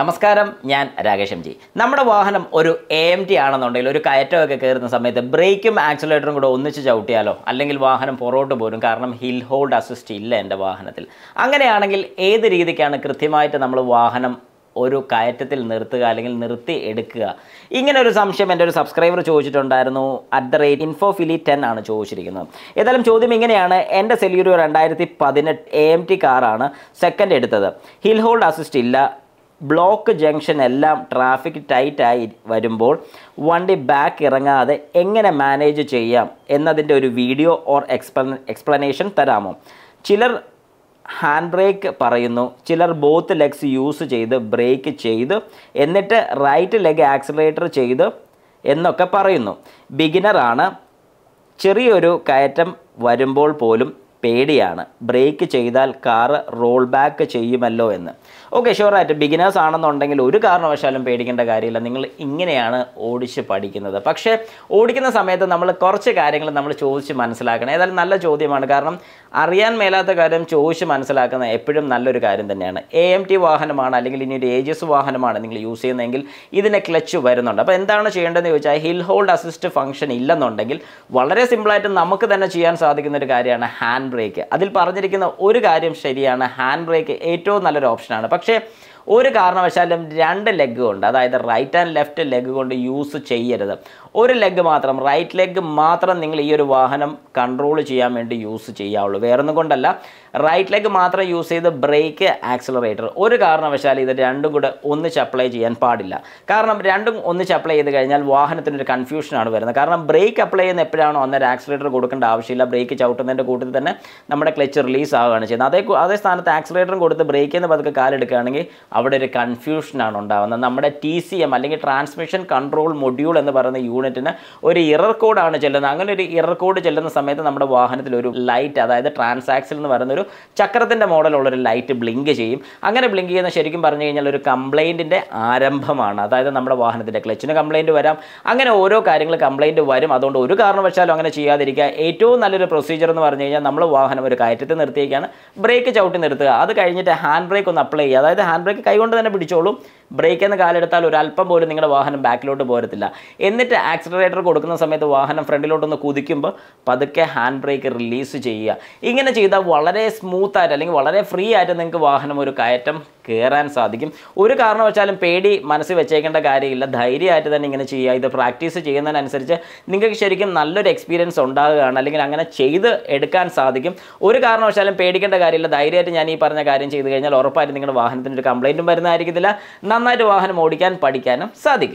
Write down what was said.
നമസ്കാരം ഞാൻ Rakesh M G നമ്മുടെ വാഹനം ഒരു എ എം ടി ആണെന്നുണ്ടെങ്കിൽ ഒരു കയറ്റമൊക്കെ കയറുന്ന സമയത്ത് ബ്രേക്കും ആക്സിലേറ്ററും കൂടെ ഒന്നിച്ച് ചവിട്ടിയാലോ അല്ലെങ്കിൽ വാഹനം പുറകോട്ട് പോരും കാരണം ഹിൽ ഹോൾഡ് അസിസ്റ്റ് ഇല്ല എൻ്റെ വാഹനത്തിൽ അങ്ങനെയാണെങ്കിൽ ഏത് രീതിക്കാണ് കൃത്യമായിട്ട് നമ്മൾ വാഹനം ഒരു കയറ്റത്തിൽ നിർത്തുക അല്ലെങ്കിൽ നിർത്തി എടുക്കുക ഇങ്ങനെ ഒരു സംശയം എൻ്റെ ഒരു സബ്സ്ക്രൈബർ ചോദിച്ചിട്ടുണ്ടായിരുന്നു അറ്റ് ദ റേറ്റ് ഫിലി ടെൻ ആണ് ചോദിച്ചിരിക്കുന്നത് ഏതായാലും ചോദ്യം ഇങ്ങനെയാണ് എൻ്റെ സെല്യൂരി രണ്ടായിരത്തി പതിനെട്ട് എ എം ടി കാറാണ് സെക്കൻഡ് എടുത്തത് ഹിൽ ഹോൾഡ് അസിസ്റ്റ് ഇല്ല ബ്ലോക്ക് ജംഗ്ഷൻ എല്ലാം ട്രാഫിക് ടൈറ്റായി വരുമ്പോൾ വണ്ടി ബാക്ക് ഇറങ്ങാതെ എങ്ങനെ മാനേജ് ചെയ്യാം എന്നതിൻ്റെ ഒരു വീഡിയോ ഓർ എക്സ്പ്ല എക്സ്പ്ലനേഷൻ തരാമോ ചിലർ ഹാൻഡ് ബ്രേക്ക് പറയുന്നു ചിലർ ബോത്ത് ലെഗ്സ് യൂസ് ചെയ്ത് ബ്രേക്ക് ചെയ്ത് എന്നിട്ട് റൈറ്റ് ലെഗ് ആക്സിലേറ്റർ ചെയ്ത് എന്നൊക്കെ പറയുന്നു ബിഗിനറാണ് ചെറിയൊരു കയറ്റം വരുമ്പോൾ പോലും പേടിയാണ് ബ്രേക്ക് ചെയ്താൽ കാറ് റോൾ ബാക്ക് ചെയ്യുമല്ലോ എന്ന് ഓക്കെ ഷുവറായിട്ട് ബിഗിനേഴ്സ് ആണെന്നുണ്ടെങ്കിൽ ഒരു കാരണവശാലും പേടിക്കേണ്ട കാര്യമില്ല നിങ്ങൾ ഇങ്ങനെയാണ് ഓടിച്ച് പഠിക്കുന്നത് പക്ഷേ ഓടിക്കുന്ന സമയത്ത് നമ്മൾ കുറച്ച് കാര്യങ്ങൾ നമ്മൾ ചോദിച്ച് മനസ്സിലാക്കണം ഏതായാലും നല്ല ചോദ്യമാണ് കാരണം അറിയാൻ മേലാത്ത കാര്യം ചോദിച്ച് മനസ്സിലാക്കുന്ന എപ്പോഴും നല്ലൊരു കാര്യം തന്നെയാണ് എ എം ടി വാഹനമാണ് അല്ലെങ്കിൽ ഇനി ഒരു ഏജസ് വാഹനമാണ് നിങ്ങൾ യൂസ് ചെയ്യുന്നതെങ്കിൽ ഇതിനെ ക്ലച്ച് വരുന്നുണ്ട് അപ്പോൾ എന്താണ് ചെയ്യേണ്ടതെന്ന് ചോദിച്ചാൽ ഹിൽ ഹോൾഡ് അസിസ്റ്റ് ഫംഗ്ഷൻ ഇല്ലെന്നുണ്ടെങ്കിൽ വളരെ സിമ്പിളായിട്ട് നമുക്ക് തന്നെ ചെയ്യാൻ സാധിക്കുന്ന ഒരു കാര്യമാണ് ഹാൻഡ് ബ്രേക്ക് അതിൽ പറഞ്ഞിരിക്കുന്ന ഒരു കാര്യം ശരിയാണ് ഹാൻഡ് ബ്രേക്ക് ഏറ്റവും നല്ലൊരു ഓപ്ഷനാണ് പക്ഷേ ഒരു കാരണവശാലും രണ്ട് ലെഗ് കൊണ്ട് അതായത് റൈറ്റ് ആൻഡ് ലെഫ്റ്റ് ലെഗ് കൊണ്ട് യൂസ് ചെയ്യരുത് ഒരു ലെഗ് മാത്രം റൈറ്റ് ലെഗ് മാത്രം നിങ്ങൾ ഈ ഒരു വാഹനം കൺട്രോൾ ചെയ്യാൻ വേണ്ടി യൂസ് ചെയ്യാവുള്ളൂ വേറൊന്നും കൊണ്ടല്ല റൈറ്റ് ലെഗ് മാത്രം യൂസ് ചെയ്ത് ബ്രേക്ക് ആക്സിലറേറ്റർ ഒരു കാരണവശാലും ഇത് രണ്ടും കൂടെ ഒന്നിച്ച് അപ്ലൈ ചെയ്യാൻ പാടില്ല കാരണം രണ്ടും ഒന്നിച്ച് അപ്ലൈ ചെയ്ത് കഴിഞ്ഞാൽ വാഹനത്തിനൊരു കൺഫ്യൂഷനാണ് വരുന്നത് കാരണം ബ്രേക്ക് അപ്ലൈ ചെയ്യുന്ന എപ്പോഴാണോ അന്നേരം ആക്സിലേറ്റർ കൊടുക്കേണ്ട ആവശ്യമില്ല ബ്രേക്ക് ചവിട്ടുന്നതിൻ്റെ കൂട്ടത്തിൽ തന്നെ നമ്മുടെ ക്ലച്ച് റിലീസ് ആവുകയാണ് ചെയ്യുന്നത് അതേ അതേ സ്ഥാനത്ത് ആക്സിലേറ്ററും കൊടുത്ത് ബ്രേക്ക് എന്ന് പതുക്കെ കാലെടുക്കുകയാണെങ്കിൽ അവിടെ ഒരു കൺഫ്യൂഷനാണ് ഉണ്ടാകുന്നത് നമ്മുടെ ടി സി എം അല്ലെങ്കിൽ ട്രാൻസ്മിഷൻ കൺട്രോൾ മൊഡ്യൂൾ എന്ന് പറയുന്ന യൂണിറ്റിന് ഒരു ഇറർ കോഡാണ് ചെല്ലുന്നത് അങ്ങനെ ഒരു ഇറർ കോഡ് ചെല്ലുന്ന സമയത്ത് നമ്മുടെ വാഹനത്തിൽ ഒരു ലൈറ്റ് അതായത് ട്രാൻസാക്സിൽ എന്ന് പറയുന്ന ഒരു ചക്രത്തിൻ്റെ മോഡലുള്ളൊരു ലൈറ്റ് ബ്ലിങ്ക് ചെയ്യും അങ്ങനെ ബ്ലിങ്ക് ചെയ്യുന്ന ശരിക്കും പറഞ്ഞു കഴിഞ്ഞാൽ ഒരു കംപ്ലൈൻറ്റിൻ്റെ ആരംഭമാണ് അതായത് നമ്മുടെ വാഹനത്തിൻ്റെ ക്ലച്ചിന് കംപ്ലൈൻറ്റ് വരാം അങ്ങനെ ഓരോ കാര്യങ്ങൾ കംപ്ലൈൻറ്റ് വരും അതുകൊണ്ട് ഒരു കാരണവശാലും അങ്ങനെ ചെയ്യാതിരിക്കുക ഏറ്റവും നല്ലൊരു പ്രൊസീജിയർ എന്ന് പറഞ്ഞു കഴിഞ്ഞാൽ നമ്മൾ വാഹനം ഒരു കയറ്റത്തിൽ നിർത്തിയേക്കാണ് ബ്രേക്ക് ചവിട്ടി നിർത്തുക അത് കഴിഞ്ഞിട്ട് ഹാൻഡ് ബ്രേക്ക് ഒന്ന് അപ്ലൈ ചെയ്യുക അതായത് ഹാൻഡ് ബ്രേക്ക് കൈകൊണ്ട് തന്നെ പിടിച്ചോളും ബ്രേക്ക് എന്ന് കാലെടുത്താൽ ഒരല്പം പോലും നിങ്ങളുടെ വാഹനം ബാക്കിലോട്ട് പോരത്തില്ല എന്നിട്ട് ആക്സിലറേറ്റർ കൊടുക്കുന്ന സമയത്ത് വാഹനം ഫ്രണ്ടിലോട്ടൊന്ന് കുതിക്കുമ്പോൾ പതുക്കെ ഹാൻഡ് ബ്രേക്ക് റിലീസ് ചെയ്യുക ഇങ്ങനെ ചെയ്താൽ വളരെ സ്മൂത്തായിട്ട് അല്ലെങ്കിൽ വളരെ ഫ്രീ ആയിട്ട് നിങ്ങൾക്ക് വാഹനം ഒരു കയറ്റം കയറാൻ സാധിക്കും ഒരു കാരണവശാലും പേടി മനസ്സിൽ വെച്ചേക്കേണ്ട കാര്യമില്ല ധൈര്യമായിട്ട് തന്നെ ഇങ്ങനെ ചെയ്യുക ഇത് പ്രാക്ടീസ് ചെയ്യുന്നതിനനുസരിച്ച് നിങ്ങൾക്ക് ശരിക്കും നല്ലൊരു എക്സ്പീരിയൻസ് ഉണ്ടാകുകയാണ് അല്ലെങ്കിൽ അങ്ങനെ ചെയ്ത് എടുക്കാൻ സാധിക്കും ഒരു കാരണവശാലും പേടിക്കേണ്ട കാര്യമില്ല ധൈര്യമായിട്ട് ഞാൻ ഈ പറഞ്ഞ കാര്യം ചെയ്ത് കഴിഞ്ഞാൽ ഉറപ്പായിട്ടും നിങ്ങളുടെ വാഹനത്തിൻ്റെ ഒരു കംപ്ലയിൻറ്റ് കംപ്ലൈൻറ്റും വരുന്നതായിരിക്കത്തില്ല നന്നായിട്ട് വാഹനം ഓടിക്കാൻ പഠിക്കാനും സാധിക്കും